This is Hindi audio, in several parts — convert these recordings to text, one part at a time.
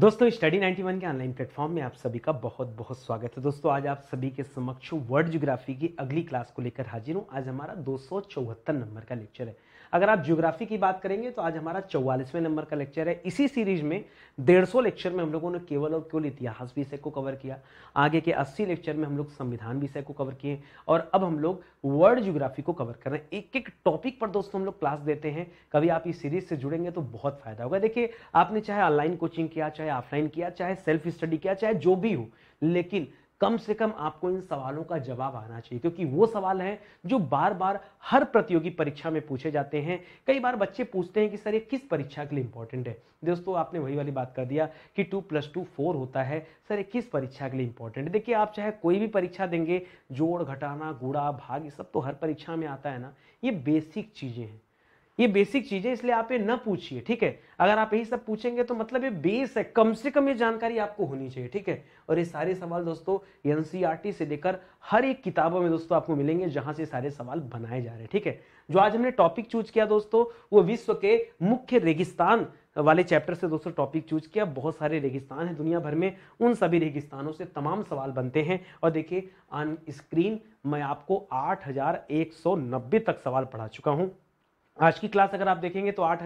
दोस्तों स्टडी 91 के ऑनलाइन प्लेटफॉर्म में आप सभी का बहुत बहुत स्वागत है दोस्तों आज आप सभी के समक्ष वर्ड जोग्राफी की अगली क्लास को लेकर हाजिर हूँ आज हमारा दो नंबर का लेक्चर है अगर आप ज्योग्राफी की बात करेंगे तो आज हमारा चौवालीसवें नंबर का लेक्चर है इसी सीरीज में डेढ़ सौ लेक्चर में हम लोगों ने केवल और केवल इतिहास विषय को कवर किया आगे के अस्सी लेक्चर में हम लोग संविधान विषय को कवर किए और अब हम लोग वर्ल्ड ज्योग्राफी को कवर कर रहे हैं एक एक टॉपिक पर दोस्तों हम लोग क्लास देते हैं कभी आप इस सीरीज से जुड़ेंगे तो बहुत फायदा होगा देखिए आपने चाहे ऑनलाइन कोचिंग किया चाहे ऑफलाइन किया चाहे सेल्फ स्टडी किया चाहे जो भी हो लेकिन कम से कम आपको इन सवालों का जवाब आना चाहिए क्योंकि वो सवाल हैं जो बार बार हर प्रतियोगी परीक्षा में पूछे जाते हैं कई बार बच्चे पूछते हैं कि सर ये किस परीक्षा के लिए इंपॉर्टेंट है दोस्तों आपने वही वाली बात कर दिया कि टू प्लस टू फोर होता है सर ये किस परीक्षा के लिए इंपॉर्टेंट है देखिए आप चाहे कोई भी परीक्षा देंगे जोड़ घटाना गुड़ा भाग ये सब तो हर परीक्षा में आता है ना ये बेसिक चीज़ें हैं ये बेसिक चीज़ है इसलिए आप ये ना पूछिए ठीक है अगर आप यही सब पूछेंगे तो मतलब ये बेस है कम से कम ये जानकारी आपको होनी चाहिए ठीक है और ये सारे सवाल दोस्तों एन e से लेकर हर एक किताबों में दोस्तों आपको मिलेंगे जहां से सारे सवाल बनाए जा रहे हैं ठीक है जो आज हमने टॉपिक चूज किया दोस्तों वो विश्व के मुख्य रेगिस्तान वाले चैप्टर से दोस्तों टॉपिक चूज किया बहुत सारे रेगिस्तान हैं दुनिया भर में उन सभी रेगिस्तानों से तमाम सवाल बनते हैं और देखिए ऑन स्क्रीन मैं आपको नब्बे तक सवाल पढ़ा चुका हूँ आज की क्लास अगर आप देखेंगे तो आठ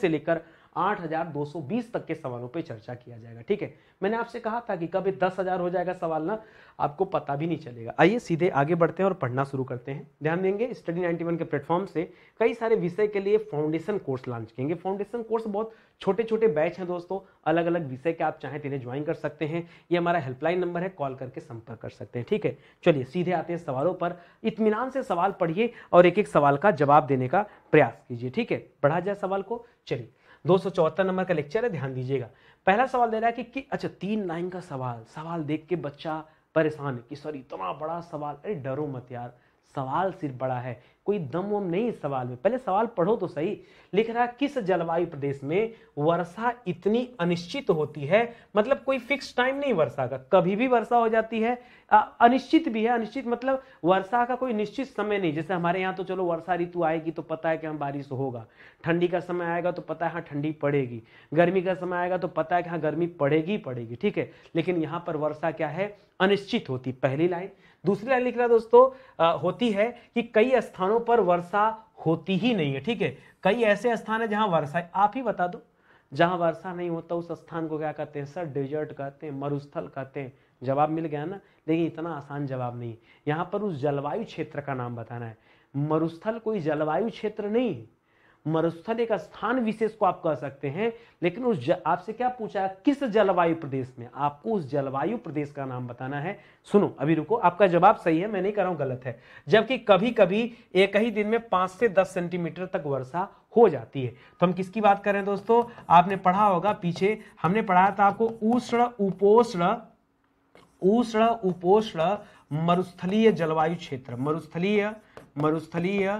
से लेकर 8,220 तक के सवालों पे चर्चा किया जाएगा ठीक है मैंने आपसे कहा था कि कभी हज़ार हो जाएगा सवाल ना आपको पता भी नहीं चलेगा आइए सीधे आगे बढ़ते हैं और पढ़ना शुरू करते हैं ध्यान देंगे स्टडी 91 के प्लेटफॉर्म से कई सारे विषय के लिए फाउंडेशन कोर्स लॉन्च किएंगे फाउंडेशन कोर्स बहुत छोटे छोटे बैच हैं दोस्तों अलग अलग विषय के आप चाहें तो इन्हें ज्वाइन कर सकते हैं ये हमारा हेल्पलाइन नंबर है कॉल करके संपर्क कर सकते हैं ठीक है चलिए सीधे आते हैं सवालों पर इतमान से सवाल पढ़िए और एक एक सवाल का जवाब देने का प्रयास कीजिए ठीक है पढ़ा जाए सवाल को चलिए दो नंबर का लेक्चर है ध्यान दीजिएगा पहला सवाल दे रहा है कि, कि अच्छा तीन लाइन का सवाल सवाल देख के बच्चा परेशान है कि सर इतना बड़ा सवाल अरे डरो मत यार सवाल सिर्फ बड़ा है कोई दम वम नहीं सवाल में पहले सवाल पढ़ो तो सही लिख रहा किस जलवायु प्रदेश में वर्षा इतनी अनिश्चित होती है मतलब कोई फिक्स टाइम नहीं वर्षा का कभी भी वर्षा हो जाती है आ, अनिश्चित भी है अनिश्चित मतलब वर्षा का कोई निश्चित समय नहीं जैसे हमारे यहाँ तो चलो वर्षा ऋतु आएगी तो पता है कि हम बारिश होगा ठंडी का समय आएगा तो पता है हाँ ठंडी पड़ेगी गर्मी का समय आएगा तो पता है कि हाँ गर्मी पड़ेगी पड़ेगी ठीक है लेकिन यहाँ पर वर्षा क्या है अनिश्चित होती पहली लाइन दूसरी लाइन लिख रहा दोस्तों आ, होती है कि कई स्थानों पर वर्षा होती ही नहीं है ठीक है कई ऐसे स्थान है जहां वर्षा है आप ही बता दो जहां वर्षा नहीं होता उस स्थान को क्या कहते हैं सर डेजर्ट कहते हैं मरुस्थल कहते हैं जवाब मिल गया ना लेकिन इतना आसान जवाब नहीं यहां पर उस जलवायु क्षेत्र का नाम बताना है मरुस्थल कोई जलवायु क्षेत्र नहीं मरुस्थल एक स्थान विशेष को आप कह सकते हैं लेकिन उस आपसे क्या पूछा किस जलवायु प्रदेश में आपको उस जलवायु प्रदेश का नाम बताना है सुनो अभी रुको आपका जवाब सही है मैं नहीं कर रहा हूं गलत है जबकि कभी कभी एक ही दिन में पांच से दस सेंटीमीटर तक वर्षा हो जाती है तो हम किसकी बात कर रहे हैं दोस्तों आपने पढ़ा होगा पीछे हमने पढ़ाया था आपको उष्ण उपोष्ण उष्ण उपोष्ण मरुस्थलीय जलवायु क्षेत्र मरुस्थलीय मरुस्थलीय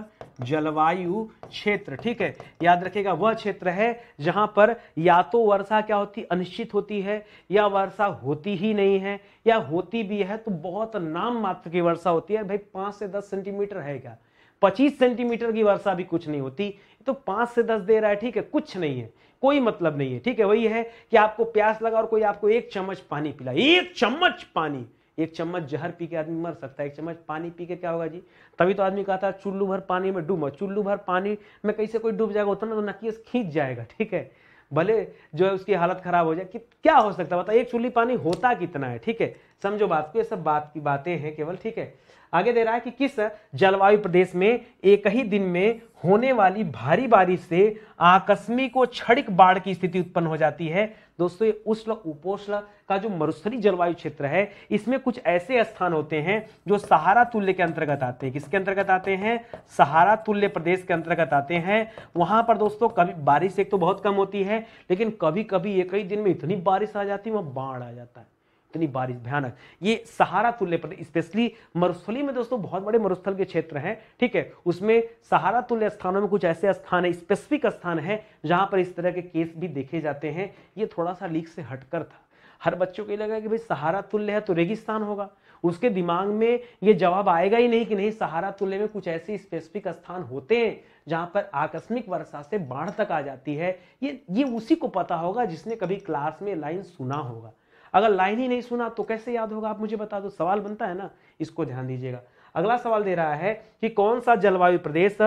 जलवायु क्षेत्र ठीक है याद रखेगा वह क्षेत्र है जहां पर या तो वर्षा क्या होती अनिश्चित होती है या वर्षा होती ही नहीं है या होती भी है तो बहुत नाम मात्र की वर्षा होती है भाई पांच से दस सेंटीमीटर है क्या पच्चीस सेंटीमीटर की वर्षा भी कुछ नहीं होती तो पांच से दस दे रहा है ठीक है कुछ नहीं है कोई मतलब नहीं है ठीक है वही है कि आपको प्यास लगा और कोई आपको एक चम्मच पानी पिला एक चम्मच पानी एक चम्मच जहर पी के आदमी मर सकता है एक चम्मच पानी पी के क्या होगा जी तभी तो आदमी कहता है चुल्लू भर पानी में डूबो चुल्लू भर पानी में कैसे कोई डूब जाएगा उतना तो नकीस खींच जाएगा ठीक है भले जो है उसकी हालत खराब हो जाए कि क्या हो सकता है बता एक चुल्ली पानी होता कितना है ठीक है समझो बात को ये सब बात की बातें हैं केवल ठीक है आगे दे रहा है कि किस जलवायु प्रदेश में एक ही दिन में होने वाली भारी बारिश से आकस्मिक और क्षणिक बाढ़ की स्थिति उत्पन्न हो जाती है दोस्तों ये उष्ण उपोष्ण का जो मरुस्थली जलवायु क्षेत्र है इसमें कुछ ऐसे स्थान होते हैं जो सहारा तुल्य के अंतर्गत आते हैं किसके अंतर्गत आते हैं सहारा तुल्य प्रदेश के अंतर्गत आते हैं वहां पर दोस्तों कभी बारिश एक तो बहुत कम होती है लेकिन कभी कभी एक ही दिन में इतनी बारिश आ जाती है वहां बाढ़ आ जाता है इतनी बारिश भयानक ये सहारा तुल्य प्रदेश स्पेशली मरुस्थली में दोस्तों बहुत बड़े मरुस्थल के क्षेत्र हैं ठीक है उसमें सहारा तुल्य स्थानों में कुछ ऐसे स्थान है स्पेसिफिक स्थान है जहां पर इस तरह के केस भी देखे जाते हैं ये थोड़ा सा लीक से हटकर था हर बच्चों को ये लगा कि भाई सहारा तुल्य है तो रेगिस्तान होगा उसके दिमाग में ये जवाब आएगा ही नहीं कि नहीं सहारा तुल्य में कुछ ऐसे स्पेसिफिक स्थान होते हैं जहां पर आकस्मिक वर्षा से बाढ़ तक आ जाती है ये ये उसी को पता होगा जिसने कभी क्लास में लाइन सुना होगा अगर लाइन ही नहीं सुना तो कैसे याद होगा आप मुझे बता दो सवाल बनता है ना इसको ध्यान दीजिएगा अगला सवाल दे रहा है कि कौन सा जलवायु प्रदेश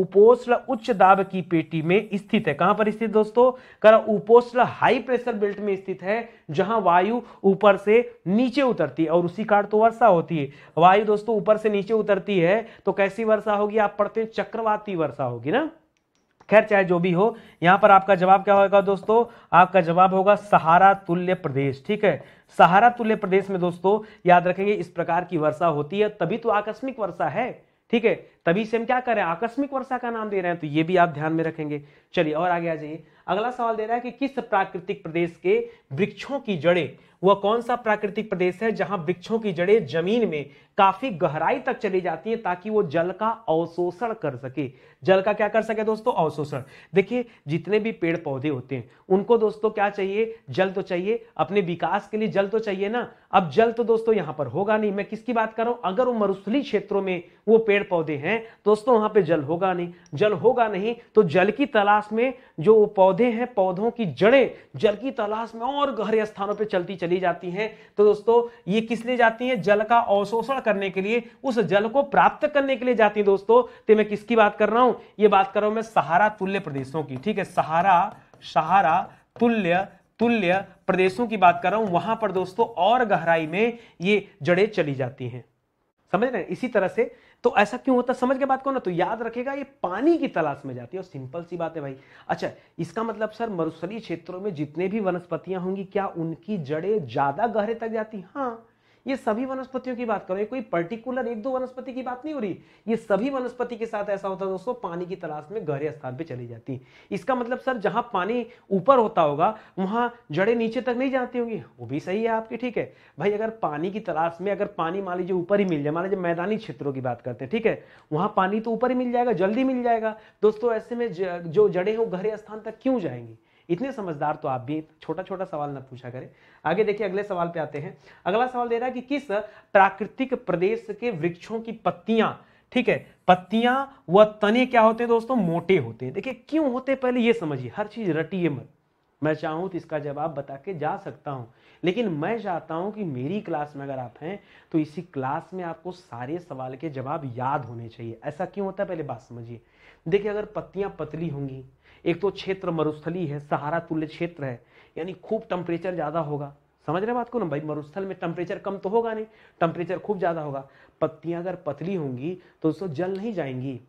उपोष्ण उच्च दाब की पेटी में स्थित है कहां पर स्थित दोस्तों कर उपोष्ण हाई प्रेशर बेल्ट में स्थित है जहां वायु ऊपर से नीचे उतरती है और उसी कारण तो वर्षा होती है वायु दोस्तों ऊपर से नीचे उतरती है तो कैसी वर्षा होगी आप पढ़ते हैं चक्रवाती वर्षा होगी ना खैर चाहे जो भी हो यहाँ पर आपका जवाब क्या होगा दोस्तों आपका जवाब होगा सहारा तुल्य प्रदेश ठीक है सहारा तुल्य प्रदेश में दोस्तों याद रखेंगे इस प्रकार की वर्षा होती है तभी तो आकस्मिक वर्षा है ठीक है तभी से हम क्या कर रहे हैं आकस्मिक वर्षा का नाम दे रहे हैं तो ये भी आप ध्यान में रखेंगे चलिए और आगे आ जाइए अगला सवाल दे रहा है कि किस प्राकृतिक प्रदेश के वृक्षों की जड़ें वह कौन सा प्राकृतिक प्रदेश है जहां वृक्षों की जड़ें जमीन में काफी गहराई तक चली जाती है ताकि वो जल का अवशोषण कर सके जल का क्या कर सके दोस्तों अवशोषण देखिए जितने भी पेड़ पौधे होते हैं उनको दोस्तों क्या चाहिए जल तो चाहिए अपने विकास के लिए जल तो चाहिए ना अब जल तो दोस्तों यहां पर होगा नहीं मैं किसकी बात कर रहा हूं अगर वो मरुस्थली क्षेत्रों में वो पेड़ पौधे हैं दोस्तों वहां पर जल होगा नहीं जल होगा नहीं तो जल की तलाश में जो पौधे पौधे हैं पौधों की जड़ें जल की तलाश में और गहरे स्थानों पर चलती चली जाती हैं तो दोस्तों ये किस लिए जाती हैं जल का अवशोषण करने के लिए उस जल को प्राप्त करने के लिए जाती हैं दोस्तों तो मैं किसकी बात कर रहा हूं ये बात कर रहा हूं मैं सहारा तुल्य प्रदेशों की ठीक है सहारा सहारा तुल्य तुल्य प्रदेशों की बात कर रहा हूं वहां पर दोस्तों और गहराई में ये जड़ें चली जाती हैं समझ रहे हैं इसी तरह से तो ऐसा क्यों होता समझ के बात को ना तो याद रखेगा ये पानी की तलाश में जाती है और सिंपल सी बात है भाई अच्छा इसका मतलब सर मरुस्थली क्षेत्रों में जितने भी वनस्पतियां होंगी क्या उनकी जड़ें ज़्यादा गहरे तक जाती हाँ ये सभी वनस्पतियों की बात करो ये कोई पर्टिकुलर एक दो वनस्पति की बात नहीं हो रही ये सभी वनस्पति के साथ ऐसा होता है दोस्तों पानी की तलाश में गहरे स्थान पर चली जाती इसका मतलब सर जहां पानी ऊपर होता होगा वहां जड़े नीचे तक नहीं जाती होंगी वो भी सही है आपकी ठीक है भाई अगर पानी की तलाश में अगर पानी मान लीजिए ऊपर ही मिल जाए मान लीजिए मैदानी क्षेत्रों की बात करते हैं ठीक है वहां पानी तो ऊपर ही मिल जाएगा जल्दी मिल जाएगा दोस्तों ऐसे में जो जड़े हैं वो गहरे स्थान तक क्यों जाएंगी इतने समझदार तो आप भी छोटा छोटा सवाल ना पूछा करें आगे देखिए अगले सवाल पे आते हैं अगला सवाल दे रहा है कि किस प्राकृतिक प्रदेश के वृक्षों की पत्तियां ठीक है पत्तियां व तने क्या होते हैं दोस्तों मोटे होते हैं देखिए क्यों होते हैं पहले ये समझिए हर चीज रटिए मत मैं चाहूं तो इसका जवाब बता के जा सकता हूं लेकिन मैं चाहता हूं कि मेरी क्लास में अगर आप हैं तो इसी क्लास में आपको सारे सवाल के जवाब याद होने चाहिए ऐसा क्यों होता है पहले बात समझिए देखिए अगर पत्तियां पतली होंगी एक तो क्षेत्र मरुस्थली है सहारा तुल्य क्षेत्र है यानी खूब टेम्परेचर ज़्यादा होगा समझ रहे बात को ना भाई मरुस्थल में टेम्परेचर कम तो होगा नहीं टेम्परेचर खूब ज़्यादा होगा पत्तियाँ अगर पतली होंगी तो उसको जल नहीं जाएंगी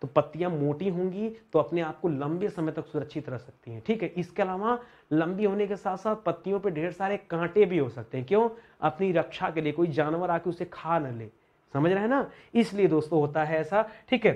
तो पत्तियां मोटी होंगी तो अपने आप को लंबे समय तक सुरक्षित रह सकती हैं ठीक है इसके अलावा लंबी होने के साथ साथ पत्तियों पे ढेर सारे कांटे भी हो सकते हैं क्यों अपनी रक्षा के लिए कोई जानवर आके उसे खा न ले समझ रहे हैं ना इसलिए दोस्तों होता है ऐसा ठीक है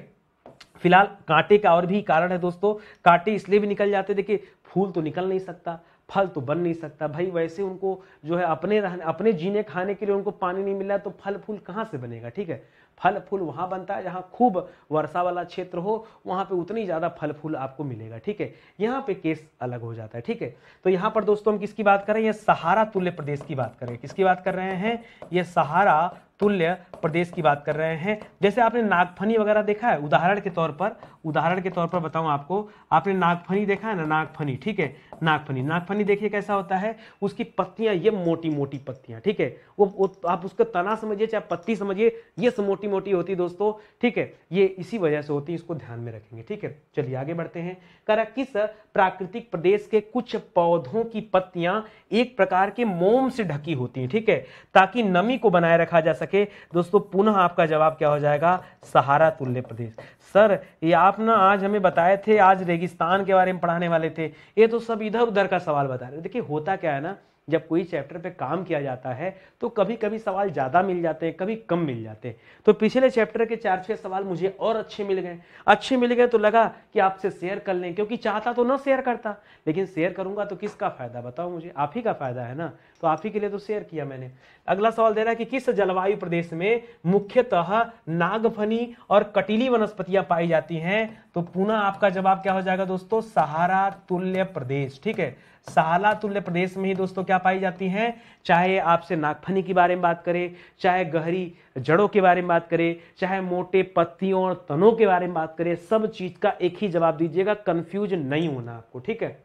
फिलहाल कांटे का और भी कारण है दोस्तों कांटे इसलिए भी निकल जाते देखिए फूल तो निकल नहीं सकता फल तो बन नहीं सकता भाई वैसे उनको जो है अपने रहने अपने जीने खाने के लिए उनको पानी नहीं मिला तो फल फूल कहाँ से बनेगा ठीक है फल फूल वहाँ बनता है जहाँ खूब वर्षा वाला क्षेत्र हो वहाँ पे उतनी ज़्यादा फल फूल आपको मिलेगा ठीक है यहाँ पे केस अलग हो जाता है ठीक है तो यहाँ पर दोस्तों हम किसकी बात कर रहे हैं सहारा तुल्य प्रदेश की बात कर रहे हैं किसकी बात कर रहे हैं यह सहारा तुल्य प्रदेश की बात कर रहे हैं जैसे आपने नागफनी वगैरह देखा है उदाहरण के तौर पर उदाहरण के तौर पर बताऊं आपको आपने नागफनी देखा है ना नागफनी ठीक है नागफनी नागफनी देखिए कैसा होता है उसकी पत्तियां ये मोटी मोटी पत्तियां ठीक है वो, वो आप उसका तना समझिए चाहे पत्ती समझिए ये सब मोटी मोटी होती है दोस्तों ठीक है ये इसी वजह से होती है इसको ध्यान में रखेंगे ठीक है चलिए आगे बढ़ते हैं करा किस प्राकृतिक प्रदेश के कुछ पौधों की पत्तियां एक प्रकार के मोम से ढकी होती हैं ठीक है ताकि नमी को बनाए रखा जा सके दोस्तों पुनः आपका जवाब क्या हो जाएगा सहारा तुल्य प्रदेश सर ये आप ना आज हमें बताए थे आज रेगिस्तान के बारे में पढ़ाने वाले थे ये तो सब इधर उधर का सवाल बता रहे हो देखिए होता क्या है ना जब कोई चैप्टर पे काम किया जाता है तो कभी कभी सवाल ज़्यादा मिल जाते हैं कभी कम मिल जाते हैं तो पिछले चैप्टर के चार छः सवाल मुझे और अच्छे मिल गए अच्छे मिल गए तो लगा कि आपसे शेयर कर लें क्योंकि चाहता तो ना शेयर करता लेकिन शेयर करूंगा तो किसका फ़ायदा बताओ मुझे आप ही का फ़ायदा है ना तो आप ही के लिए तो शेयर किया मैंने अगला सवाल दे रहा है कि किस जलवायु प्रदेश में मुख्यतः नागफनी और कटिली वनस्पतियां पाई जाती हैं तो पुनः आपका जवाब क्या हो जाएगा दोस्तों सहारा तुल्य प्रदेश ठीक है सहारा तुल्य प्रदेश में ही दोस्तों क्या पाई जाती हैं चाहे आपसे नागफनी के बारे में बात करें चाहे गहरी जड़ों के बारे में बात करें चाहे मोटे पत्तियों और तनों के बारे में बात करें सब चीज का एक ही जवाब दीजिएगा कंफ्यूज नहीं होना आपको ठीक है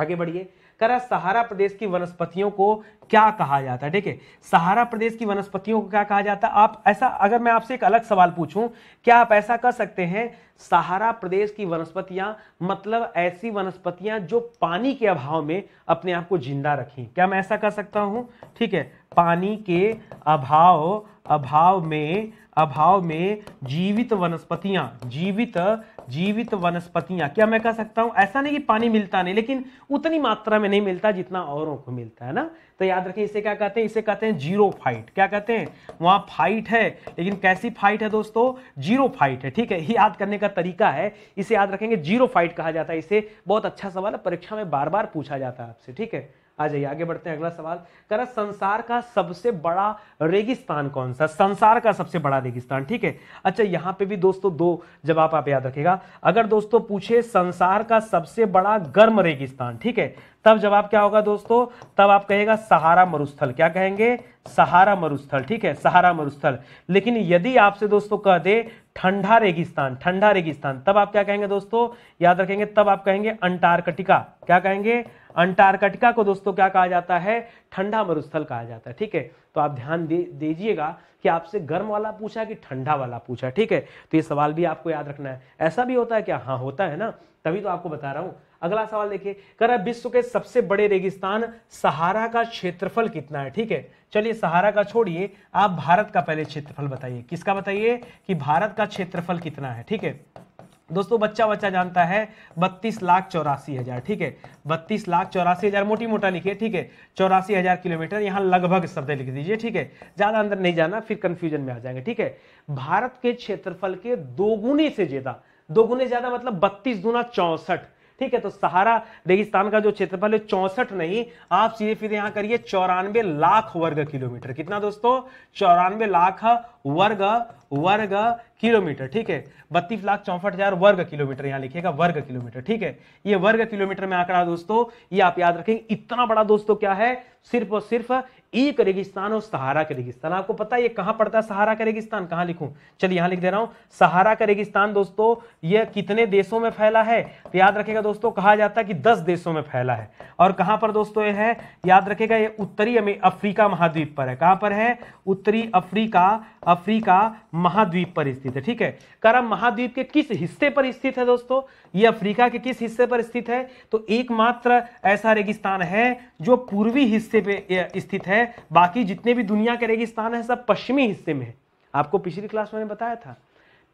आगे बढ़िए है सहारा प्रदेश की वनस्पतियों को क्या कहा जाता है ठीक है सहारा प्रदेश की वनस्पतियों को क्या कहा जाता है आप ऐसा अगर मैं आपसे एक अलग सवाल पूछूं क्या आप ऐसा कर सकते हैं सहारा प्रदेश की वनस्पतियां मतलब ऐसी वनस्पतियां जो पानी के अभाव में अपने आप को जिंदा रखें क्या मैं ऐसा कर सकता हूं ठीक है पानी के अभाव अभाव में अभाव में जीवित वनस्पतियां जीवित जीवित वनस्पतियां क्या मैं कह सकता हूं ऐसा नहीं कि पानी मिलता नहीं लेकिन उतनी मात्रा में नहीं मिलता जितना औरों को मिलता है ना तो याद रखें इसे क्या कहते हैं इसे कहते हैं जीरो फाइट क्या कहते हैं वहां फाइट है लेकिन कैसी फाइट है दोस्तों जीरो फाइट है ठीक है याद करने का तरीका है इसे याद रखेंगे जीरो फाइट कहा जाता है इसे बहुत अच्छा सवाल है परीक्षा में बार बार पूछा जाता है आपसे ठीक है आ जाइए आगे बढ़ते हैं अगला सवाल कर संसार का सबसे बड़ा रेगिस्तान कौन सा संसार का सबसे बड़ा रेगिस्तान ठीक है अच्छा यहाँ पे भी दोस्तों दो जवाब आप याद रखेगा अगर दोस्तों पूछे संसार का सबसे बड़ा गर्म रेगिस्तान ठीक है तब जवाब क्या होगा दोस्तों तब आप कहेगा सहारा मरुस्थल क्या कहेंगे सहारा मरुस्थल ठीक है सहारा मरुस्थल लेकिन यदि आपसे दोस्तों कह दे ठंडा रेगिस्तान ठंडा रेगिस्तान तब आप क्या कहेंगे दोस्तों याद रखेंगे तब आप कहेंगे अंटार्कटिका क्या कहेंगे अंटार्कटिका को दोस्तों क्या कहा जाता है ठंडा मरुस्थल कहा जाता है ठीक है तो आप ध्यान दे दीजिएगा कि आपसे गर्म वाला पूछा कि ठंडा वाला पूछा ठीक है तो ये सवाल भी आपको याद रखना है ऐसा भी होता है क्या हाँ होता है ना तभी तो आपको बता रहा हूँ अगला सवाल देखिए है विश्व के सबसे बड़े रेगिस्तान सहारा का क्षेत्रफल कितना है ठीक है चलिए सहारा का छोड़िए आप भारत का पहले क्षेत्रफल बताइए किसका बताइए कि भारत का क्षेत्रफल कितना है ठीक है दोस्तों बच्चा बच्चा जानता है बत्तीस लाख चौरासी हजार ठीक है बत्तीस लाख चौरासी हजार मोटी मोटा लिखिए ठीक है चौरासी हजार किलोमीटर यहाँ लगभग शब्द लिख दीजिए ठीक है ज्यादा अंदर नहीं जाना फिर कंफ्यूजन में आ जाएंगे ठीक है भारत के क्षेत्रफल के दोगुने से ज्यादा दोगुने ज्यादा मतलब बत्तीस गुना चौसठ ठीक है तो सहारा रेगिस्तान का जो क्षेत्रफल है चौसठ नहीं आप सीधे फिर यहां करिए चौरानवे लाख वर्ग किलोमीटर कितना दोस्तों चौरानवे लाख वर्ग वर्ग किलोमीटर ठीक है बत्तीस लाख चौसठ हजार वर्ग किलोमीटर यहां लिखिएगा वर्ग किलोमीटर ठीक है ये वर्ग किलोमीटर में आंकड़ा दोस्तों ये आप याद रखेंगे इतना बड़ा दोस्तों क्या है सिर्फ और सिर्फ एक रेगिस्तान और सहारा का रेगिस्तान आपको पता है ये कहां पड़ता है सहारा का रेगिस्तान कहां लिखूं चलिए यहां लिख दे रहा हूं सहारा का रेगिस्तान दोस्तों ये कितने देशों में फैला है तो याद रखेगा दोस्तों कहा जाता है कि दस देशों में फैला है और कहां पर दोस्तों ये है याद रखेगा ये उत्तरी अफ्रीका महाद्वीप पर है कहां पर है उत्तरी अफ्रीका अफ्रीका महाद्वीप पर स्थित है ठीक है करम महाद्वीप के किस हिस्से पर स्थित है दोस्तों ये अफ्रीका के किस हिस्से पर स्थित है तो एकमात्र ऐसा रेगिस्तान है जो पूर्वी हिस्से हिस्से पे स्थित है बाकी जितने भी दुनिया के रेगिस्तान है सब पश्चिमी हिस्से में है आपको पिछली क्लास में बताया था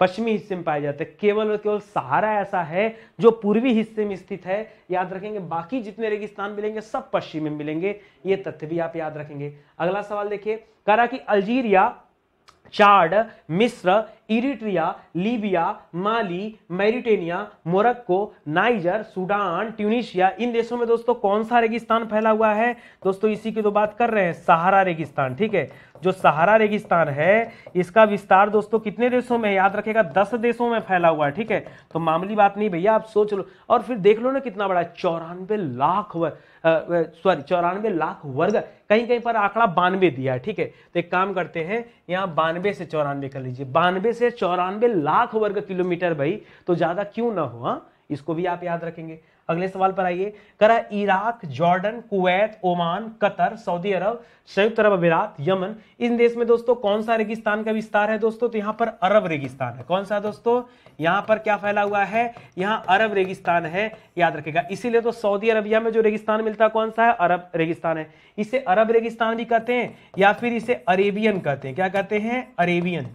पश्चिमी हिस्से में पाया जाता है केवल और केवल सहारा ऐसा है जो पूर्वी हिस्से में स्थित है याद रखेंगे बाकी जितने रेगिस्तान मिलेंगे सब पश्चिम में मिलेंगे ये तथ्य भी आप याद रखेंगे अगला सवाल देखिए कह रहा कि अल्जीरिया चार्ड मिस्र Eritrea Libya Mali Mauritania Morocco Niger Sudan Tunisia इन देशों में दोस्तों कौन सा रेगिस्तान फैला हुआ है दोस्तों इसी की तो बात कर रहे हैं सहारा रेगिस्तान ठीक है जो सहारा रेगिस्तान है इसका विस्तार दोस्तों कितने देशों में याद रखेगा दस देशों में फैला हुआ है ठीक है तो मामूली बात नहीं भैया आप सोच लो और फिर देख लो ना कितना बड़ा चौरानवे लाख सॉरी चौरानवे लाख वर्ग कहीं कहीं पर आंकड़ा बानवे दिया है ठीक है तो एक काम करते हैं यहाँ बानवे से चौरानवे कर लीजिए बानवे से चौरानवे लाख वर्ग किलोमीटर भाई तो ज्यादा क्यों ना हो हा? इसको भी आप याद रखेंगे अगले सवाल पर आइए करा Iraq Jordan Kuwait Oman Qatar सऊदी अरब संयुक्त अरब अमीरात यमन इन देश में दोस्तों कौन सा रेगिस्तान का विस्तार है दोस्तों तो यहां पर अरब रेगिस्तान है कौन सा दोस्तों यहां पर क्या फैला हुआ है यहां अरब रेगिस्तान है याद रखेगा इसीलिए तो सऊदी अरबिया में जो रेगिस्तान मिलता है कौन सा है अरब रेगिस्तान है इसे अरब रेगिस्तान भी कहते हैं या फिर इसे अरेबियन कहते हैं क्या कहते हैं अरेबियन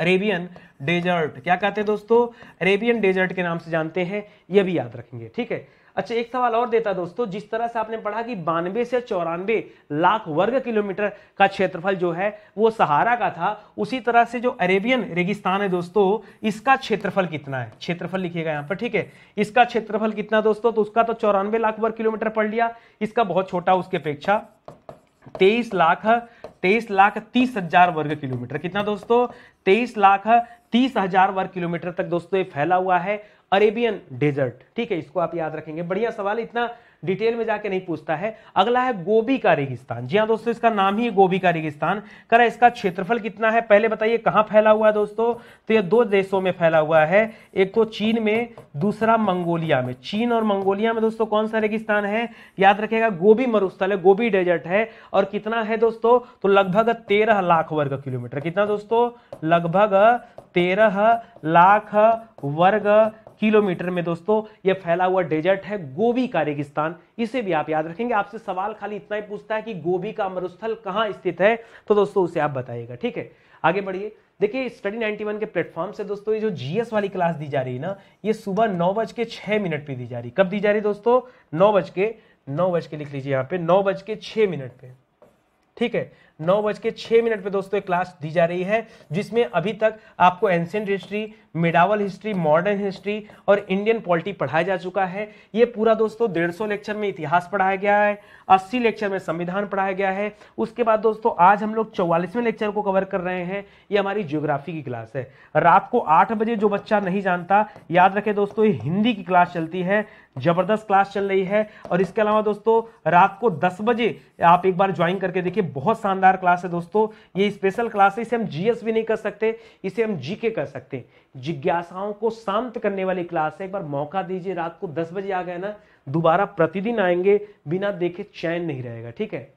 अरेबियन डेजर्ट क्या कहते हैं दोस्तों अरेबियन डेजर्ट के नाम से जानते हैं यह भी याद रखेंगे ठीक है अच्छा एक सवाल और देता दोस्तों जिस तरह से आपने पढ़ा कि बानवे से चौरानवे लाख वर्ग किलोमीटर का क्षेत्रफल जो है वो सहारा का था उसी तरह से जो अरेबियन रेगिस्तान है दोस्तों इसका क्षेत्रफल कितना है क्षेत्रफल लिखिएगा यहाँ पर ठीक है इसका क्षेत्रफल कितना दोस्तों तो उसका तो चौरानवे लाख वर्ग किलोमीटर पढ़ लिया इसका बहुत छोटा उसके अपेक्षा तेईस लाख तेईस लाख तीस हजार वर्ग किलोमीटर कितना दोस्तों तेईस लाख तीस हजार वर्ग किलोमीटर तक दोस्तों ये फैला हुआ है अरेबियन डेजर्ट ठीक है इसको आप याद रखेंगे बढ़िया सवाल इतना डिटेल में जाके नहीं पूछता है अगला है गोभी का रेगिस्तान जी हाँ दोस्तों इसका नाम ही गोभी का रेगिस्तान करा इसका क्षेत्रफल कितना है पहले बताइए कहाँ फैला हुआ है दोस्तों तो यह दो देशों में फैला हुआ है एक तो चीन में दूसरा मंगोलिया में चीन और मंगोलिया में दोस्तों कौन सा रेगिस्तान है याद रखेगा गोभी मरुस्थल है गोभी डेजर्ट है और कितना है दोस्तों तो लगभग तेरह लाख वर्ग किलोमीटर कितना दोस्तों लगभग तेरह लाख वर्ग किलोमीटर में दोस्तों ये फैला हुआ डेजर्ट है गोभी का रेगिस्तान इसे भी आप याद रखेंगे आपसे सवाल खाली इतना ही पूछता है कि गोभी का मरुस्थल कहाँ स्थित है तो दोस्तों उसे आप बताइएगा ठीक है आगे बढ़िए देखिए स्टडी 91 के प्लेटफॉर्म से दोस्तों ये जो जीएस वाली क्लास दी जा रही है ना ये सुबह नौ बज के छह मिनट पे दी जा रही है कब दी जा रही है दोस्तों नौ बज के नौ बज के लिख लीजिए यहाँ पे नौ बज के छह मिनट पे ठीक है नौ बज के छह मिनट पर दोस्तों एक क्लास दी जा रही है जिसमें अभी तक आपको ancient history medieval history modern history और इंडियन पॉलिटी पढ़ाया जा चुका है ये पूरा दोस्तों डेढ़ सौ लेक्चर में इतिहास पढ़ाया गया है अस्सी लेक्चर में संविधान पढ़ाया गया है उसके बाद दोस्तों आज हम लोग चौवालीसवें लेक्चर को कवर कर रहे हैं ये हमारी ज्योग्राफी की क्लास है रात को आठ बजे जो बच्चा नहीं जानता याद रखे दोस्तों हिंदी की क्लास चलती है जबरदस्त क्लास चल रही है और इसके अलावा दोस्तों रात को 10 बजे आप एक बार ज्वाइन करके देखिए बहुत शानदार क्लास है दोस्तों ये स्पेशल क्लास है इसे हम जीएस भी नहीं कर सकते इसे हम जीके कर सकते जिज्ञासाओं को शांत करने वाली क्लास है एक बार मौका दीजिए रात को दस बजे आ गए ना दोबारा प्रतिदिन आएंगे बिना देखे चैन नहीं रहेगा ठीक है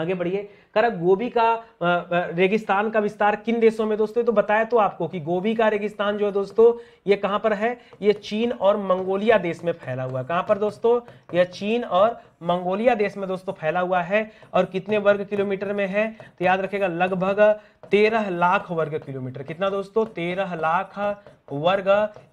आगे बढ़िए कर गोभी का रेगिस्तान का विस्तार किन देशों में दोस्तों तो बताया तो आपको कि गोभी का रेगिस्तान जो है दोस्तों ये कहां पर है ये चीन और मंगोलिया देश में फैला हुआ है कहां पर दोस्तों यह चीन और मंगोलिया देश में दोस्तों फैला हुआ है और कितने वर्ग किलोमीटर में है तो याद रखेगा लगभग तेरह लाख वर्ग किलोमीटर कितना दोस्तों तेरह लाख वर्ग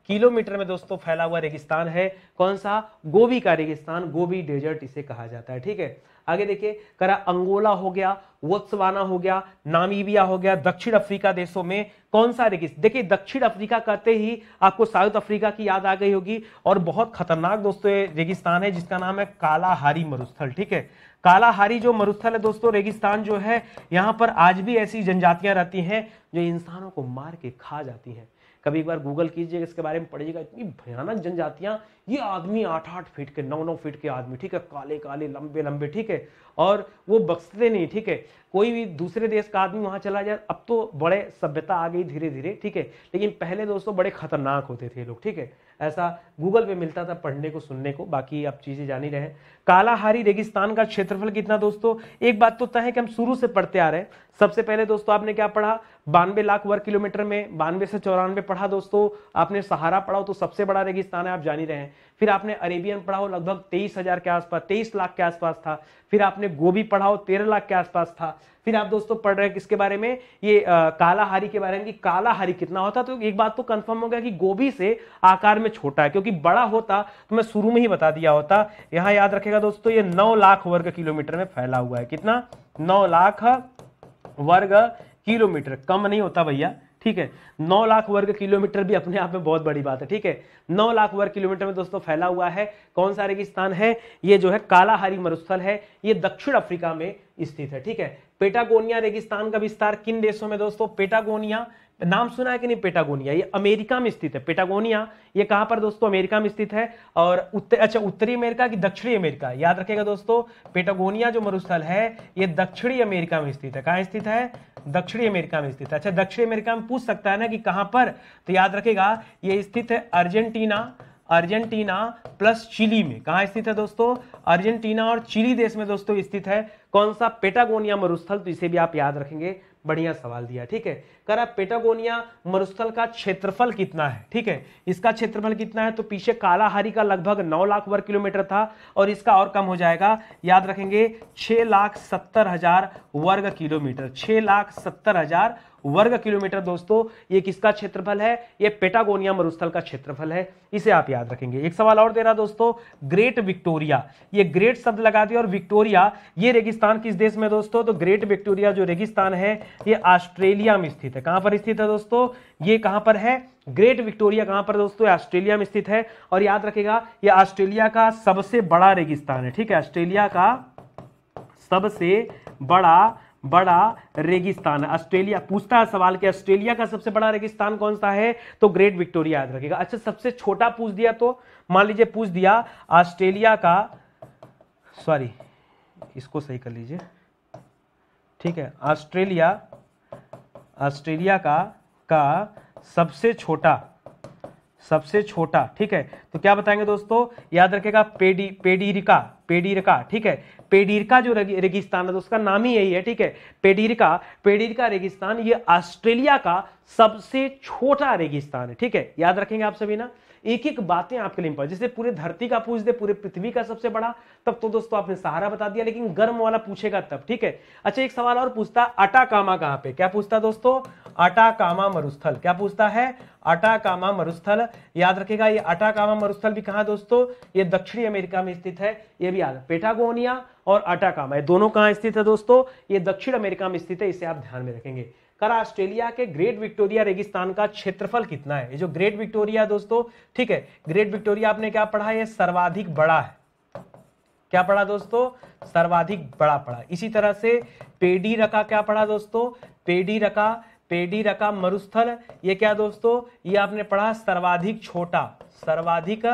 किलोमीटर में दोस्तों फैला हुआ रेगिस्तान है कौन सा गोभी का रेगिस्तान गोभी डेजर्ट इसे कहा जाता है ठीक है आगे देखिए करा अंगोला हो गया वोत्सवाना हो गया नामीबिया हो गया दक्षिण अफ्रीका देशों में कौन सा रेगिस्तान देखिए दक्षिण अफ्रीका कहते ही आपको साउथ अफ्रीका की याद आ गई होगी और बहुत खतरनाक दोस्तों रेगिस्तान है जिसका नाम है कालाहारी मरुस्थल ठीक है कालाहारी जो मरुस्थल है दोस्तों रेगिस्तान जो है यहाँ पर आज भी ऐसी जनजातियां रहती हैं जो इंसानों को मार के खा जाती हैं कभी एक बार गूगल कीजिएगा इसके बारे में पढ़िएगा इतनी भयानक जनजातियां ये आदमी आठ आठ फीट के नौ नौ फीट के आदमी ठीक है काले काले लंबे लंबे ठीक है और वो बख्शते नहीं ठीक है कोई भी दूसरे देश का आदमी वहाँ चला जाए अब तो बड़े सभ्यता आ गई धीरे धीरे ठीक है लेकिन पहले दोस्तों बड़े खतरनाक होते थे लोग ठीक है ऐसा गूगल पे मिलता था पढ़ने को सुनने को बाकी आप चीज़ें जान ही रहे कालाहारी रेगिस्तान का क्षेत्रफल कितना दोस्तों एक बात तो तय है कि हम शुरू से पढ़ते आ रहे हैं सबसे पहले दोस्तों आपने क्या पढ़ा बानवे लाख वर्ग किलोमीटर में बानवे से चौरानवे पढ़ा दोस्तों आपने सहारा पढ़ा तो सबसे बड़ा रेगिस्तान है आप जान ही रहे हैं फिर आपने अरेबियन पढ़ाओ लगभग तेईस हजार के आसपास तेईस लाख के आसपास था फिर आपने गोभी पढ़ाओ तेरह लाख के आसपास था फिर आप दोस्तों पढ़ रहे हैं किसके बारे में ये आ, कालाहारी के बारे में कि कालाहारी कितना होता तो एक बात तो कंफर्म हो गया कि गोभी से आकार में छोटा है क्योंकि बड़ा होता तो मैं शुरू में ही बता दिया होता यहां याद रखेगा दोस्तों ये नौ लाख वर्ग किलोमीटर में फैला हुआ है कितना नौ लाख वर्ग किलोमीटर कम नहीं होता भैया ठीक है नौ लाख वर्ग किलोमीटर भी अपने आप में बहुत बड़ी बात है ठीक है नौ लाख वर्ग किलोमीटर में दोस्तों फैला हुआ है कौन सा रेगिस्तान है ये जो है कालाहारी मरुस्थल है ये दक्षिण अफ्रीका में स्थित है ठीक है पेटागोनिया रेगिस्तान का विस्तार किन देशों में दोस्तों पेटागोनिया नाम सुना है कि नहीं पेटागोनिया ये अमेरिका में स्थित है पेटागोनिया ये कहाँ पर दोस्तों अमेरिका में स्थित है और उत्तर अच्छा उत्तरी अमेरिका की दक्षिणी अमेरिका याद रखेगा दोस्तों पेटागोनिया जो मरुस्थल है ये दक्षिणी अमेरिका में स्थित है कहाँ स्थित है दक्षिणी अमेरिका में स्थित है अच्छा दक्षिणी अमेरिका में पूछ सकता है ना कि कहाँ पर तो याद रखेगा ये स्थित है अर्जेंटीना अर्जेंटीना प्लस चिली में कहा स्थित है दोस्तों अर्जेंटीना और चिली देश में दोस्तों स्थित है कौन सा पेटागोनिया मरुस्थल तो इसे भी आप याद रखेंगे बढ़िया सवाल दिया ठीक है करा पेटागोनिया मरुस्थल का क्षेत्रफल कितना है ठीक है इसका क्षेत्रफल कितना है तो पीछे कालाहारी का लगभग नौ लाख वर्ग किलोमीटर था और इसका और कम हो जाएगा याद रखेंगे छह लाख सत्तर हजार वर्ग किलोमीटर छह लाख सत्तर हजार वर्ग किलोमीटर दोस्तों ये किसका क्षेत्रफल है ये पेटागोनिया मरुस्थल का क्षेत्रफल है इसे आप याद रखेंगे एक सवाल और दे रहा दोस्तों ग्रेट विक्टोरिया ये ग्रेट शब्द लगा दिया और विक्टोरिया ये रेगिस्तान किस देश में दोस्तों तो ग्रेट विक्टोरिया जो रेगिस्तान है ये ऑस्ट्रेलिया में स्थित है कहां पर स्थित है दोस्तों ये कहां पर है ग्रेट विक्टोरिया कहां पर दोस्तों ऑस्ट्रेलिया में स्थित है और याद रखेगा ये ऑस्ट्रेलिया का सबसे बड़ा रेगिस्तान है ठीक है ऑस्ट्रेलिया का सबसे बड़ा बड़ा रेगिस्तान है ऑस्ट्रेलिया पूछता है सवाल कि ऑस्ट्रेलिया का सबसे बड़ा रेगिस्तान कौन सा है तो ग्रेट विक्टोरिया याद रखेगा अच्छा सबसे छोटा पूछ दिया तो मान लीजिए पूछ दिया ऑस्ट्रेलिया का सॉरी इसको सही कर लीजिए ठीक है ऑस्ट्रेलिया ऑस्ट्रेलिया का का सबसे छोटा सबसे छोटा ठीक है तो क्या बताएंगे दोस्तों याद रखेगा पेडी पेडीरिका पेडीरिका ठीक है पेडीरिका जो रेगिस्तान है तो उसका नाम ही यही है ठीक है पेडीरिका पेडीरिका रेगिस्तान ये ऑस्ट्रेलिया का सबसे छोटा रेगिस्तान है ठीक है याद रखेंगे आप सभी ना एक एक बातें आपके लिए इंपॉर्टेंट जैसे पूरे धरती का पूछ दे पूरे पृथ्वी का सबसे बड़ा तब तो दोस्तों आपने सहारा बता दिया लेकिन गर्म वाला पूछेगा तब ठीक है अच्छा एक सवाल और पूछता अटाकामा कहाँ पे क्या पूछता दोस्तों आटा कामा मरुस्थल क्या पूछता है आटा कामा मरुस्थल याद रखेगा ये आटा कामा मरुस्थल भी कहा दोस्तों ये दक्षिणी अमेरिका में स्थित है ये भी याद पेटागोनिया और आटा कामा ये दोनों कहाँ स्थित है दोस्तों ये दक्षिण अमेरिका में स्थित है इसे आप ध्यान में रखेंगे कर ऑस्ट्रेलिया के ग्रेट विक्टोरिया रेगिस्तान का क्षेत्रफल कितना है ये जो ग्रेट विक्टोरिया दोस्तों ठीक है ग्रेट विक्टोरिया आपने क्या पढ़ा है सर्वाधिक बड़ा है क्या पढ़ा दोस्तों सर्वाधिक बड़ा पढ़ा इसी तरह से पेडी रका क्या पढ़ा दोस्तों पेडी रका पेडी रका मरुस्थल ये क्या दोस्तों ये आपने पढ़ा सर्वाधिक छोटा सर्वाधिक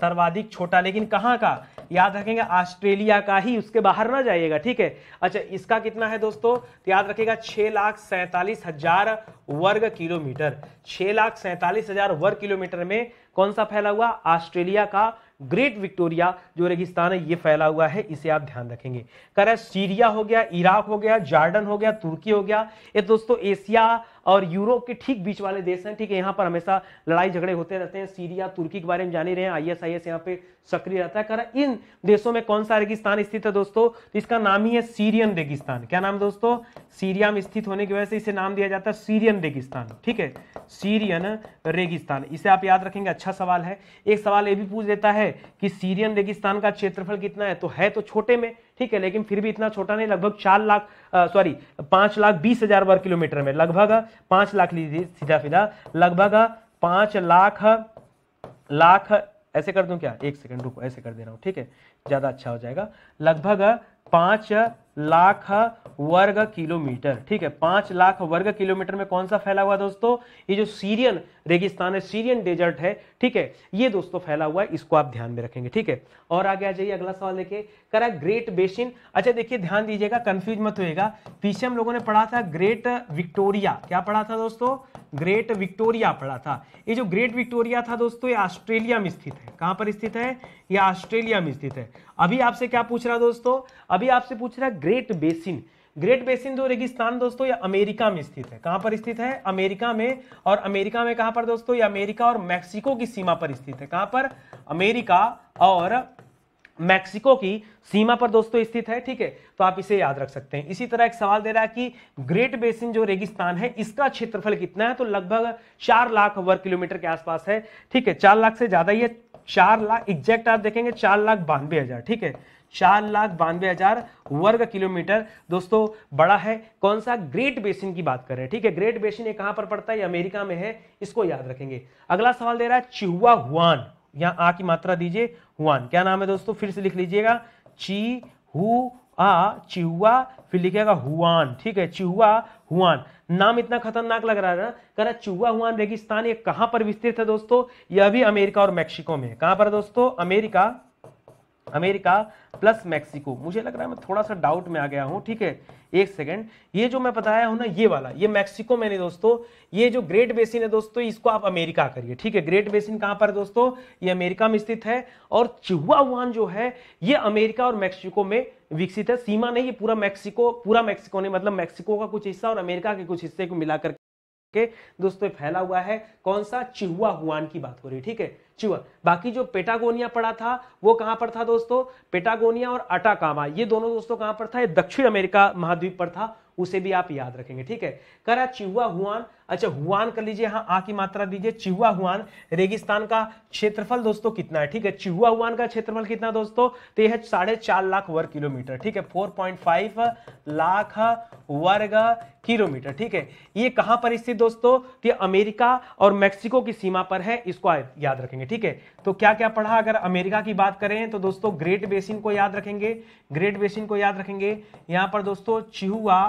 सर्वाधिक छोटा लेकिन कहाँ का याद रखेंगे ऑस्ट्रेलिया का ही उसके बाहर ना जाइएगा ठीक है अच्छा इसका कितना है दोस्तों तो याद रखिएगा छह लाख सैंतालीस हजार वर्ग किलोमीटर छह लाख सैंतालीस हजार वर्ग किलोमीटर में कौन सा फैला हुआ ऑस्ट्रेलिया का ग्रेट विक्टोरिया जो रेगिस्तान है ये फैला हुआ है इसे आप ध्यान रखेंगे कह रहा है सीरिया हो गया इराक हो गया जार्डन हो गया तुर्की हो गया ये दोस्तों एशिया और यूरोप के ठीक बीच वाले देश हैं ठीक है यहाँ पर हमेशा लड़ाई झगड़े होते रहते हैं सीरिया तुर्की के बारे में जान ही रहे हैं आई एस आई एस यहाँ पे सक्रिय रहता है कर इन देशों में कौन सा रेगिस्तान स्थित है दोस्तों इसका नाम ही है सीरियन रेगिस्तान क्या नाम दोस्तों सीरिया में स्थित होने की वजह से इसे नाम दिया जाता है सीरियन रेगिस्तान ठीक है सीरियन रेगिस्तान इसे आप याद रखेंगे अच्छा सवाल है एक सवाल ये भी पूछ देता है कि सीरियन रेगिस्तान का क्षेत्रफल कितना है तो है तो छोटे में ठीक है लेकिन फिर भी इतना छोटा नहीं लगभग चार लाख सॉरी पांच लाख बीस हजार वर्ग किलोमीटर में लगभग पांच लाख लीजिए सीधा सीधा लगभग पांच लाख लाख ऐसे कर दूं क्या एक सेकंड रुको ऐसे कर दे रहा हूं ठीक है ज़्यादा अच्छा हो जाएगा लगभग पांच लाख वर्ग किलोमीटर ठीक है पांच लाख वर्ग किलोमीटर में कौन सा फैला हुआ दोस्तों ये जो सीरियन रेगिस्तान है सीरियन डेजर्ट है ठीक है ये दोस्तों फैला हुआ है इसको आप ध्यान में रखेंगे ठीक है और आगे आ जाइए अगला सवाल देखिए करा ग्रेट बेसिन अच्छा देखिए ध्यान दीजिएगा कंफ्यूज मत होएगा पीछे हम लोगों ने पढ़ा था ग्रेट विक्टोरिया क्या पढ़ा था दोस्तों ग्रेट विक्टोरिया पढ़ा था ये जो ग्रेट विक्टोरिया था दोस्तों ये ऑस्ट्रेलिया में स्थित है कहां पर स्थित है ये ऑस्ट्रेलिया में स्थित है अभी आपसे क्या पूछ रहा दोस्तों अभी आपसे पूछ रहा ग्रेट बेसिन ग्रेट बेसिन जो रेगिस्तान दोस्तों या अमेरिका में स्थित है कहां पर स्थित है अमेरिका में और अमेरिका में कहां पर दोस्तों या अमेरिका और मैक्सिको की सीमा पर स्थित है कहां पर अमेरिका और मैक्सिको की सीमा पर दोस्तों स्थित है ठीक है तो आप इसे याद रख सकते हैं इसी तरह एक सवाल दे रहा है कि ग्रेट बेसिन जो रेगिस्तान है इसका क्षेत्रफल कितना है तो लगभग चार लाख वर्ग किलोमीटर के आसपास है ठीक है चार लाख से ज्यादा है चार लाख एग्जैक्ट आप देखेंगे चार लाख बानवे हजार ठीक है चार लाख बानवे हजार वर्ग किलोमीटर दोस्तों बड़ा है कौन सा ग्रेट बेसिन की बात कर रहे हैं ठीक है ग्रेट बेसिन ये कहां पर पड़ता है अमेरिका में है इसको याद रखेंगे अगला सवाल दे रहा है चिहुआ हुआन यहाँ आ की मात्रा दीजिए हुआन क्या नाम है दोस्तों फिर से लिख लीजिएगा ची हु आ चिहुआ फिर लिखेगा हुआन ठीक है चिहुआ हुआन नाम इतना खतरनाक लग रहा है ना कह रहा चुआ हुआन रेगिस्तान ये कहां पर विस्तृत है दोस्तों यह भी अमेरिका और मैक्सिको में कहां पर दोस्तों अमेरिका अमेरिका प्लस मेक्सिको मुझे लग रहा है मैं थोड़ा सा डाउट में आ गया हूँ ठीक है एक सेकेंड ये जो मैं बताया हूँ ना ये वाला ये मेक्सिको में नहीं दोस्तों ये जो ग्रेट बेसिन है दोस्तों इसको आप अमेरिका करिए ठीक है ग्रेट बेसिन कहाँ पर है दोस्तों ये अमेरिका में स्थित है और चिहुआवान जो है ये अमेरिका और मैक्सिको में विकसित है सीमा नहीं ये पूरा मैक्सिको पूरा मैक्सिको ने मतलब मैक्सिको का कुछ हिस्सा और अमेरिका के कुछ हिस्से को मिलाकर ओके दोस्तों फैला हुआ है कौन सा चिहुआ हुआन की बात हो रही है ठीक है चिहुआ बाकी जो पेटागोनिया पड़ा था वो कहां पर था दोस्तों पेटागोनिया और अटाकामा ये दोनों दोस्तों कहां पर था ये दक्षिण अमेरिका महाद्वीप पर था उसे भी आप याद रखेंगे ठीक है करा चिहुआ हुआन अच्छा हुआन कर लीजिए यहाँ आ की मात्रा दीजिए चिहुआ हुआन रेगिस्तान का क्षेत्रफल दोस्तों कितना है ठीक है चिहुआ हुआन का क्षेत्रफल कितना दोस्तों तो यह साढ़े चार लाख वर्ग किलोमीटर ठीक है फोर पॉइंट फाइव लाख वर्ग किलोमीटर ठीक है ये कहां पर स्थित दोस्तों कि तो अमेरिका और मेक्सिको की सीमा पर है इसको याद रखेंगे ठीक है तो क्या क्या पढ़ा अगर अमेरिका की बात करें तो दोस्तों ग्रेट बेसिन को याद रखेंगे ग्रेट बेसिन को याद रखेंगे यहां पर दोस्तों चिहुआ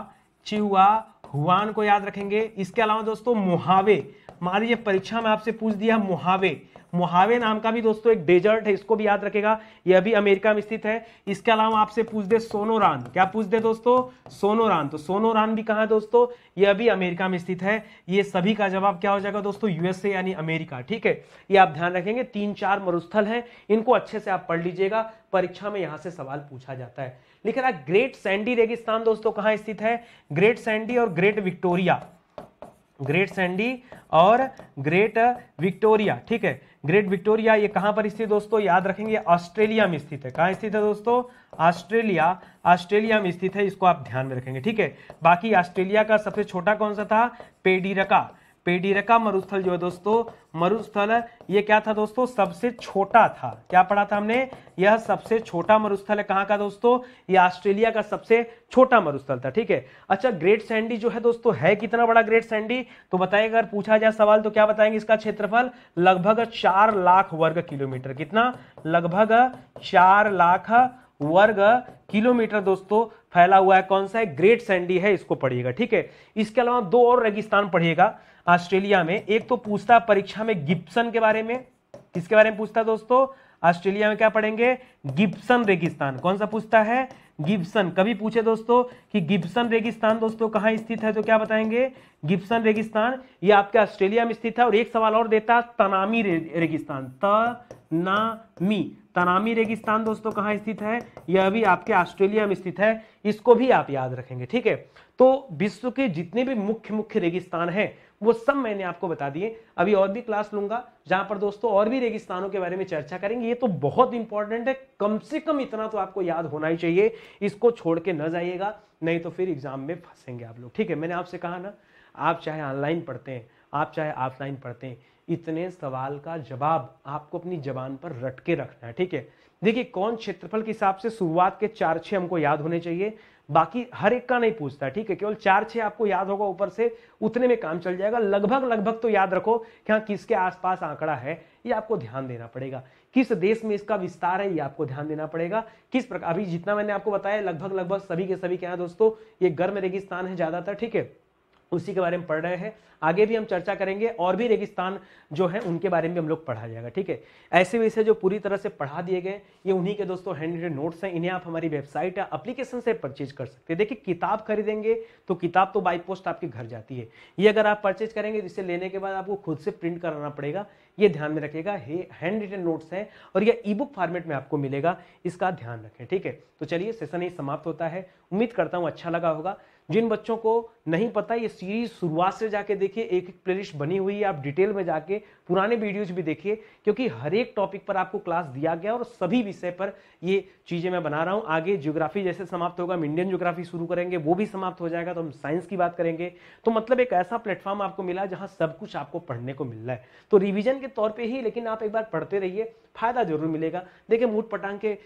चिहुआ हुआन को याद रखेंगे इसके अलावा दोस्तों मुहावे मान लीजिए परीक्षा में आपसे पूछ दिया मुहावे मोहावे नाम का भी दोस्तों एक डेजर्ट है इसको भी याद रखेगा यह भी अमेरिका में स्थित है इसके अलावा आपसे पूछ दे सोनोरान क्या पूछ दे दोस्तों सोनोरान तो सोनोरान भी कहा दोस्तों यह भी अमेरिका में स्थित है ये सभी का जवाब क्या हो जाएगा दोस्तों यूएसए यानी अमेरिका ठीक है ये आप ध्यान रखेंगे तीन चार मरुस्थल है इनको अच्छे से आप पढ़ लीजिएगा परीक्षा में यहां से सवाल पूछा जाता है लिखा था ग्रेट सैंडी रेगिस्तान दोस्तों कहां स्थित है ग्रेट सैंडी और ग्रेट विक्टोरिया ग्रेट सैंडी और ग्रेट विक्टोरिया ठीक है ग्रेट विक्टोरिया ये कहाँ पर स्थित दोस्तों याद रखेंगे ऑस्ट्रेलिया में स्थित है कहाँ स्थित है दोस्तों ऑस्ट्रेलिया ऑस्ट्रेलिया में स्थित है इसको आप ध्यान में रखेंगे ठीक है बाकी ऑस्ट्रेलिया का सबसे छोटा कौन सा था पेडीरका पेडीरा का मरुस्थल जो है दोस्तों मरुस्थल ये क्या था दोस्तों सबसे छोटा था क्या पढ़ा था हमने यह सबसे छोटा मरुस्थल है कहाँ का दोस्तों ये ऑस्ट्रेलिया का सबसे छोटा मरुस्थल था ठीक है अच्छा ग्रेट सैंडी जो है दोस्तों है कितना बड़ा ग्रेट सैंडी तो बताइएगा अगर पूछा जाए सवाल तो क्या बताएंगे इसका क्षेत्रफल लगभग चार लाख वर्ग किलोमीटर कितना लगभग चार लाख वर्ग किलोमीटर दोस्तों फैला हुआ है कौन सा है ग्रेट सैंडी है इसको पढ़िएगा ठीक है इसके अलावा दो और रेगिस्तान पढ़िएगा ऑस्ट्रेलिया में एक तो पूछता है परीक्षा में गिप्सन के बारे में किसके बारे में पूछता है दोस्तों ऑस्ट्रेलिया में क्या पढ़ेंगे गिप्सन रेगिस्तान कौन सा पूछता है गिप्सन कभी पूछे दोस्तों कि गिप्सन रेगिस्तान दोस्तों कहाँ स्थित है तो क्या बताएंगे गिप्सन रेगिस्तान ये आपके ऑस्ट्रेलिया में स्थित है और एक सवाल और देता है तनामी रेगिस्तान त नामी तनामी रेगिस्तान दोस्तों कहाँ स्थित है यह भी आपके ऑस्ट्रेलिया में स्थित है इसको भी आप याद रखेंगे ठीक है तो विश्व के जितने भी मुख्य मुख्य रेगिस्तान हैं वो सब मैंने आपको बता दिए अभी और भी क्लास लूंगा जहां पर दोस्तों और भी रेगिस्तानों के बारे में चर्चा करेंगे ये तो बहुत इंपॉर्टेंट है कम से कम इतना तो आपको याद होना ही चाहिए इसको छोड़ के न जाइएगा नहीं तो फिर एग्जाम में फंसेंगे आप लोग ठीक है मैंने आपसे कहा ना आप चाहे ऑनलाइन पढ़ते हैं आप चाहे ऑफलाइन पढ़ते हैं इतने सवाल का जवाब आपको अपनी जबान पर रट के रखना है ठीक है देखिए कौन क्षेत्रफल के हिसाब से शुरुआत के चार छे हमको याद होने चाहिए बाकी हर एक का नहीं पूछता ठीक है केवल चार छे आपको याद होगा ऊपर से उतने में काम चल जाएगा लगभग लगभग तो याद रखो कि हाँ किसके आसपास आंकड़ा है ये आपको ध्यान देना पड़ेगा किस देश में इसका विस्तार है ये आपको ध्यान देना पड़ेगा किस प्रकार अभी जितना मैंने आपको बताया लगभग लगभग सभी के सभी क्या है दोस्तों ये गर्म रेगिस्तान है ज़्यादातर ठीक है उसी के बारे में पढ़ रहे हैं आगे भी हम चर्चा करेंगे और भी रेगिस्तान जो है उनके बारे में हम लोग पढ़ा जाएगा ठीक है ऐसे विषय जो पूरी तरह से पढ़ा दिए गए ये उन्हीं के दोस्तों हैंड रिटेड नोट्स हैं इन्हें आप हमारी वेबसाइट या अप्लीकेशन से परचेज कर सकते हैं देखिए किताब खरीदेंगे तो किताब तो बाई पोस्ट आपके घर जाती है ये अगर आप परचेज करेंगे तो इसे लेने के बाद आपको खुद से प्रिंट कराना पड़ेगा ये ध्यान में रखेगा हैंड रिटेड नोट्स हैं और यह ई बुक फॉर्मेट में आपको मिलेगा इसका ध्यान रखें ठीक है तो चलिए सेशन ही समाप्त होता है उम्मीद करता हूँ अच्छा लगा होगा जिन बच्चों को नहीं पता ये सीरीज शुरुआत से जाके देखिए एक एक प्लेलिस्ट बनी हुई है आप डिटेल में जाके पुराने वीडियोज भी देखिए क्योंकि हर एक टॉपिक पर आपको क्लास दिया गया और सभी विषय पर ये चीज़ें मैं बना रहा हूँ आगे ज्योग्राफी जैसे समाप्त होगा हम इंडियन ज्योग्राफी शुरू करेंगे वो भी समाप्त हो जाएगा तो हम साइंस की बात करेंगे तो मतलब एक ऐसा प्लेटफॉर्म आपको मिला जहाँ सब कुछ आपको पढ़ने को मिल रहा है तो रिविजन के तौर पर ही लेकिन आप एक बार पढ़ते रहिए फायदा जरूर मिलेगा देखिए मूट पटांग के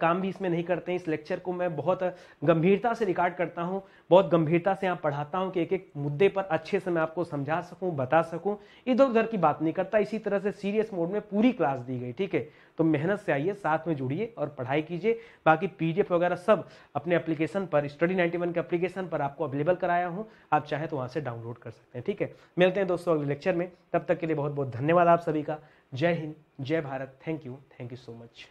काम भी इसमें नहीं करते हैं इस लेक्चर को मैं बहुत गंभीरता से रिकॉर्ड करता हूँ बहुत गंभीरता से यहाँ पढ़ाता हूँ कि एक एक मुद्दे पर अच्छे से मैं आपको समझा सकूँ बता सकूँ इधर उधर की बात नहीं करता इसी तरह से सीरियस मोड में पूरी क्लास दी गई ठीक है तो मेहनत से आइए साथ में जुड़िए और पढ़ाई कीजिए बाकी पी वगैरह सब अपने एप्लीकेशन पर स्टडी नाइन्टी के एप्लीकेशन पर आपको अवेलेबल कराया हूँ आप चाहे तो वहाँ से डाउनलोड कर सकते हैं ठीक है मिलते हैं दोस्तों अगले लेक्चर में तब तक के लिए बहुत बहुत धन्यवाद आप सभी का जय हिंद जय Bharat thank you thank you so much